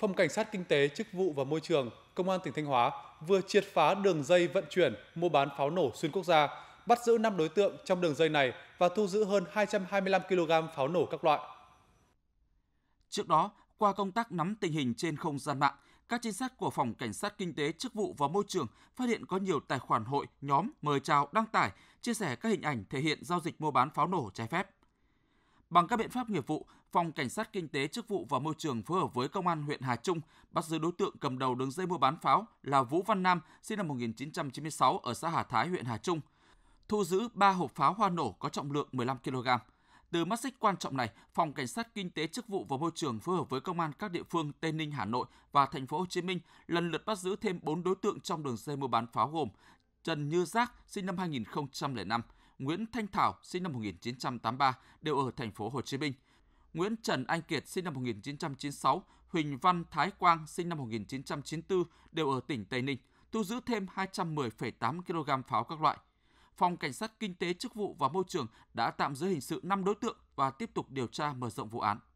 Phòng Cảnh sát Kinh tế, Chức vụ và Môi trường, Công an tỉnh Thanh Hóa vừa triệt phá đường dây vận chuyển, mua bán pháo nổ xuyên quốc gia, bắt giữ 5 đối tượng trong đường dây này và thu giữ hơn 225 kg pháo nổ các loại. Trước đó, qua công tác nắm tình hình trên không gian mạng, các trinh sát của Phòng Cảnh sát Kinh tế, Chức vụ và Môi trường phát hiện có nhiều tài khoản hội, nhóm mời chào đăng tải, chia sẻ các hình ảnh thể hiện giao dịch mua bán pháo nổ trái phép. Bằng các biện pháp nghiệp vụ, Phòng Cảnh sát Kinh tế Chức vụ và Môi trường phối hợp với Công an huyện Hà Trung bắt giữ đối tượng cầm đầu đường dây mua bán pháo là Vũ Văn Nam, sinh năm 1996 ở xã Hà Thái, huyện Hà Trung. Thu giữ 3 hộp pháo hoa nổ có trọng lượng 15 kg. Từ mắt xích quan trọng này, Phòng Cảnh sát Kinh tế Chức vụ và Môi trường phối hợp với công an các địa phương Tây Ninh, Hà Nội và thành phố Hồ Chí Minh lần lượt bắt giữ thêm 4 đối tượng trong đường dây mua bán pháo gồm Trần Như Giác, sinh năm 2005, Nguyễn Thanh Thảo sinh năm 1983 đều ở thành phố Hồ Chí Minh. Nguyễn Trần Anh Kiệt sinh năm 1996, Huỳnh Văn Thái Quang sinh năm 1994 đều ở tỉnh Tây Ninh, thu giữ thêm 210,8 kg pháo các loại. Phòng Cảnh sát Kinh tế Chức vụ và Môi trường đã tạm giữ hình sự 5 đối tượng và tiếp tục điều tra mở rộng vụ án.